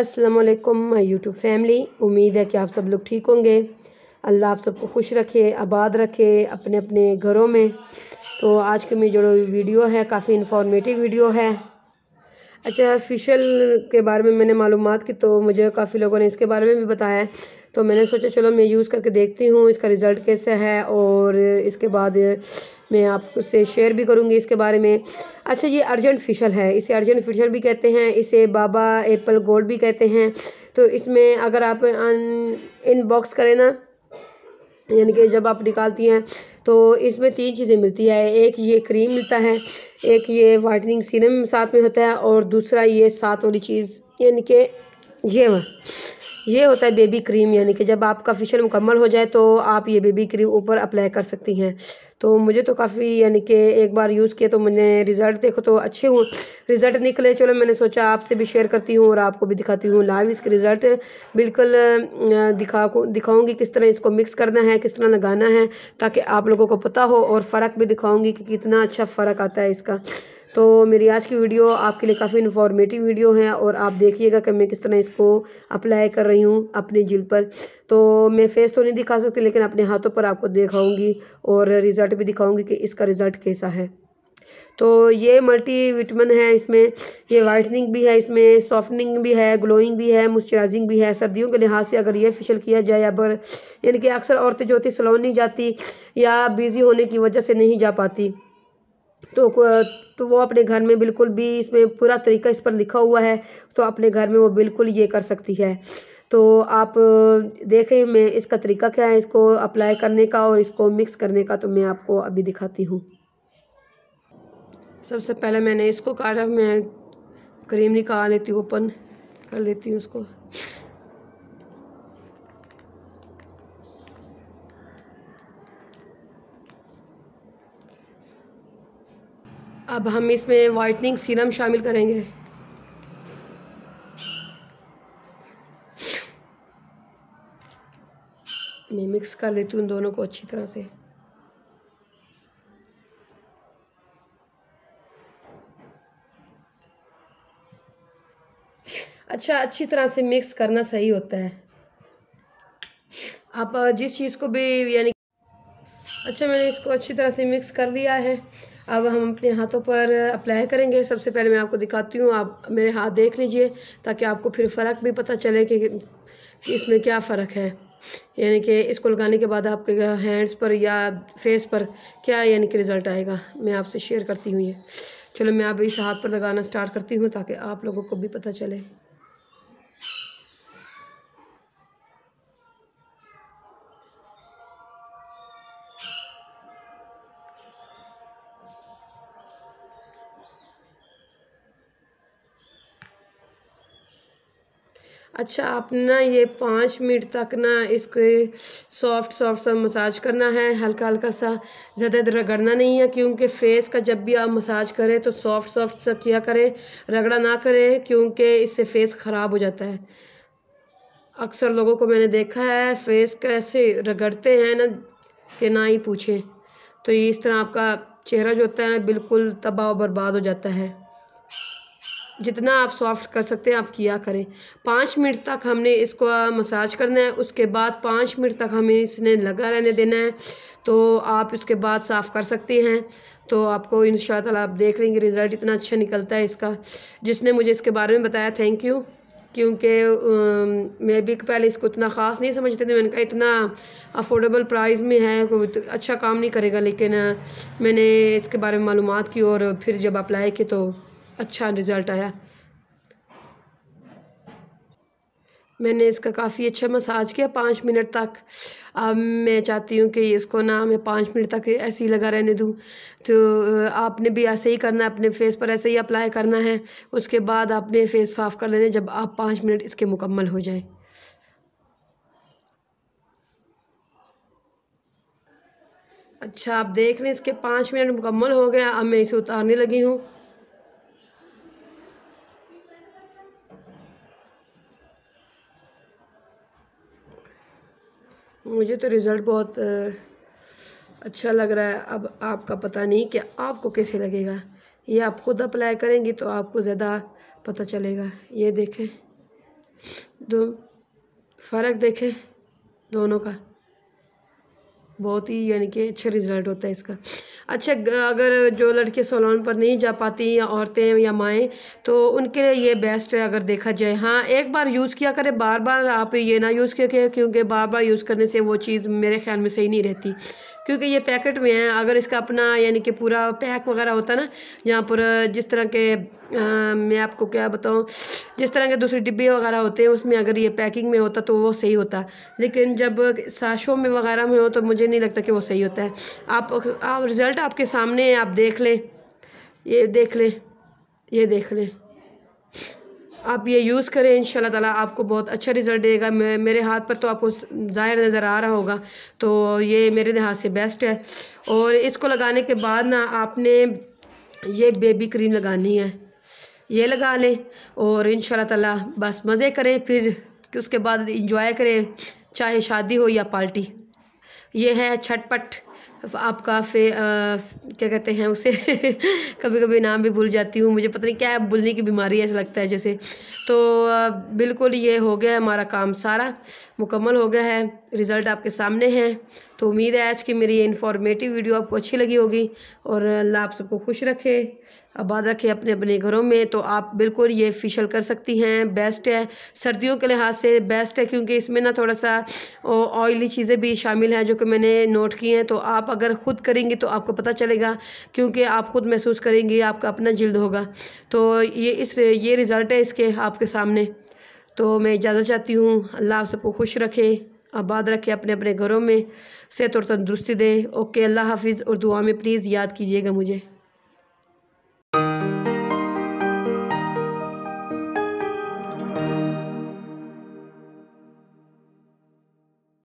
Aslam my YouTube family उम्मीद है कि आप सब लोग ठीक होंगे अल्लाह आप सबको खुश रखे आबाद रखे अपने अपने घरों में तो आज की मेरी जो वीडियो है काफ़ी इन्फॉर्मेटिव वीडियो है अच्छा फेशियल के बारे में मैंने मालूम की तो मुझे काफ़ी लोगों ने इसके बारे में भी बताया तो मैंने सोचा चलो मैं यूज़ करके देखती हूँ इसका रिज़ल्ट कैसा है और इसके बाद मैं आपसे शेयर भी करूँगी इसके बारे में अच्छा ये अर्जेंट फिशल है इसे अर्जेंट फिशल भी कहते हैं इसे बाबा एप्पल गोल्ड भी कहते हैं तो इसमें अगर आप इनबॉक्स करें ना यानी कि जब आप निकालती हैं तो इसमें तीन चीज़ें मिलती है एक ये क्रीम मिलता है एक ये वाइटनिंग सीरम साथ में होता है और दूसरा ये साथ वाली चीज़ यानी कि ये ये होता है बेबी क्रीम यानी कि जब आपका फेशियल मुकम्मल हो जाए तो आप ये बेबी क्रीम ऊपर अप्लाई कर सकती हैं तो मुझे तो काफ़ी यानी कि एक बार यूज़ किया तो मैंने रिज़ल्ट देखो तो अच्छे हुए रिज़ल्ट निकले चलो मैंने सोचा आपसे भी शेयर करती हूँ और आपको भी दिखाती हूँ लाइव इसके रिज़ल्ट बिल्कुल दिखा दिखाऊँगी किस तरह इसको मिक्स करना है किस तरह लगाना है ताकि आप लोगों को पता हो और फ़र्क भी दिखाऊँगी कि कितना अच्छा फ़र्क आता है इसका तो मेरी आज की वीडियो आपके लिए काफ़ी इन्फॉर्मेटिव वीडियो है और आप देखिएगा कि मैं किस तरह इसको अप्लाई कर रही हूँ अपनी जिल पर तो मैं फेस तो नहीं दिखा सकती लेकिन अपने हाथों पर आपको दिखाऊँगी और रिज़ल्ट भी दिखाऊँगी कि इसका रिज़ल्ट कैसा है तो ये मल्टी विटमिन है इसमें ये वाइटनिंग भी है इसमें सॉफ्टनिंग भी है ग्लोइंग भी है मॉइस्चराइजिंग भी है सर्दियों के लिहाज से अगर ये फेशियल किया जाए या पर यानी कि अक्सर औरतें जो होती सलोन नहीं जाती या बिज़ी होने की वजह से नहीं जा पाती तो तो वो अपने घर में बिल्कुल भी इसमें पूरा तरीका इस पर लिखा हुआ है तो अपने घर में वो बिल्कुल ये कर सकती है तो आप देखें मैं इसका तरीका क्या है इसको अप्लाई करने का और इसको मिक्स करने का तो मैं आपको अभी दिखाती हूँ सबसे पहले मैंने इसको काटा मैं क्रीम निकाल लेती हूँ ओपन कर लेती हूँ उसको अब हम इसमें वाइटनिंग सीरम शामिल करेंगे मैं मिक्स कर देती हूँ दोनों को अच्छी तरह से अच्छा अच्छी तरह से मिक्स करना सही होता है आप जिस चीज़ को भी यानी अच्छा मैंने इसको अच्छी तरह से मिक्स कर लिया है अब हम अपने हाथों पर अप्लाई करेंगे सबसे पहले मैं आपको दिखाती हूँ आप मेरे हाथ देख लीजिए ताकि आपको फिर फ़र्क भी पता चले कि इसमें क्या फ़र्क है यानी कि इसको लगाने के बाद आपके हैंड्स पर या फेस पर क्या यानी कि रिज़ल्ट आएगा मैं आपसे शेयर करती हूँ ये चलो मैं अब इस हाथ पर लगाना स्टार्ट करती हूँ ताकि आप लोगों को भी पता चले अच्छा ना ये पाँच मिनट तक ना इसके सॉफ्ट सॉफ्ट सा मसाज करना है हल्का हल्का सा ज़्यादा रगड़ना नहीं है क्योंकि फेस का जब भी आप मसाज करें तो सॉफ्ट सॉफ्ट सा किया करें रगड़ा ना करें क्योंकि इससे फेस ख़राब हो जाता है अक्सर लोगों को मैंने देखा है फेस कैसे रगड़ते हैं ना कि ना ही पूछें तो इस तरह आपका चेहरा जो होता है ना बिल्कुल तबाह बर्बाद हो जाता है जितना आप सॉफ्ट कर सकते हैं आप किया करें पाँच मिनट तक हमने इसको मसाज करना है उसके बाद पाँच मिनट तक हमें इसने लगा रहने देना है तो आप इसके बाद साफ़ कर सकते हैं तो आपको इन ताला आप देख लेंगे रिज़ल्ट इतना अच्छा निकलता है इसका जिसने मुझे इसके बारे में बताया थैंक यू क्योंकि मैं भी पहले इसको इतना ख़ास नहीं समझते थे मैंने कहा इतना अफोर्डेबल प्राइस में है कोई तो अच्छा काम नहीं करेगा लेकिन मैंने इसके बारे में मालूम की और फिर जब अप्लाई की तो अच्छा रिज़ल्ट आया मैंने इसका काफ़ी अच्छा मसाज किया पाँच मिनट तक अब मैं चाहती हूँ कि इसको ना मैं पाँच मिनट तक ऐसे ही लगा रहने दूँ तो आपने भी ऐसे ही करना है अपने फेस पर ऐसे ही अप्लाई करना है उसके बाद आपने फेस साफ़ कर लेने जब आप पाँच मिनट इसके मुकम्मल हो जाएं अच्छा आप देख रहे हैं इसके पाँच मिनट मुकम्मल हो गए अब मैं इसे उतारने लगी हूँ मुझे तो रिज़ल्ट बहुत अच्छा लग रहा है अब आपका पता नहीं कि आपको कैसे लगेगा ये आप ख़ुद अप्लाई करेंगी तो आपको ज़्यादा पता चलेगा ये देखें दो फ़र्क देखें दोनों का बहुत ही यानी कि अच्छा रिज़ल्ट होता है इसका अच्छा अगर जो लड़के सलोन पर नहीं जा पाती या औरतें या माएँ तो उनके लिए ये बेस्ट है अगर देखा जाए हाँ एक बार यूज़ किया करें बार बार आप ये ना यूज़ करके क्योंकि बार बार यूज़ करने से वो चीज़ मेरे ख्याल में सही नहीं रहती क्योंकि ये पैकेट में है अगर इसका अपना यानी कि पूरा पैक वगैरह होता ना यहाँ पर जिस तरह के आ, मैं आपको क्या बताऊँ जिस तरह के दूसरे डिब्बे वगैरह होते हैं उसमें अगर ये पैकिंग में होता तो वो सही होता लेकिन जब साशो में वगैरह में हो तो मुझे नहीं लगता कि वो सही होता है आप, आप रिज़ल्ट आपके सामने है आप देख लें ये देख लें ये देख लें आप ये यूज़ करें इन ताला आपको बहुत अच्छा रिज़ल्ट देगा मेरे हाथ पर तो आपको ज़ाहिर नज़र आ रहा होगा तो ये मेरे लिहाज से बेस्ट है और इसको लगाने के बाद ना आपने ये बेबी क्रीम लगानी है ये लगा लें और इन ताला बस मज़े करें फिर उसके बाद इंजॉय करें चाहे शादी हो या पार्टी ये है छटपट आपका फे आ, क्या कहते हैं उसे कभी कभी नाम भी भूल जाती हूँ मुझे पता नहीं क्या है भूलने की बीमारी ऐसा लगता है जैसे तो आ, बिल्कुल ये हो गया है हमारा काम सारा मुकम्मल हो गया है रिज़ल्ट आपके सामने हैं तो उम्मीद है आज की मेरी ये इन्फॉर्मेटिव वीडियो आपको अच्छी लगी होगी और अल्लाह आप सबको खुश रखे आबाद रखे अपने अपने घरों में तो आप बिल्कुल ये फिशल कर सकती हैं बेस्ट है सर्दियों के लिहाज से बेस्ट है क्योंकि इसमें ना थोड़ा सा ऑयली चीज़ें भी शामिल हैं जो कि मैंने नोट की हैं तो आप अगर ख़ुद करेंगे तो आपको पता चलेगा क्योंकि आप ख़ुद महसूस करेंगे आपका अपना जल्द होगा तो ये इस ये रिज़ल्ट है इसके आपके सामने तो मैं इजाज़त चाहती हूँ अल्लाह आप सबको खुश रखे आबाद रखें अपने अपने घरों में सेहत और तंदुरुस्ती दें ओके अल्लाह हाफिज़ और दुआ में प्लीज़ याद कीजिएगा मुझे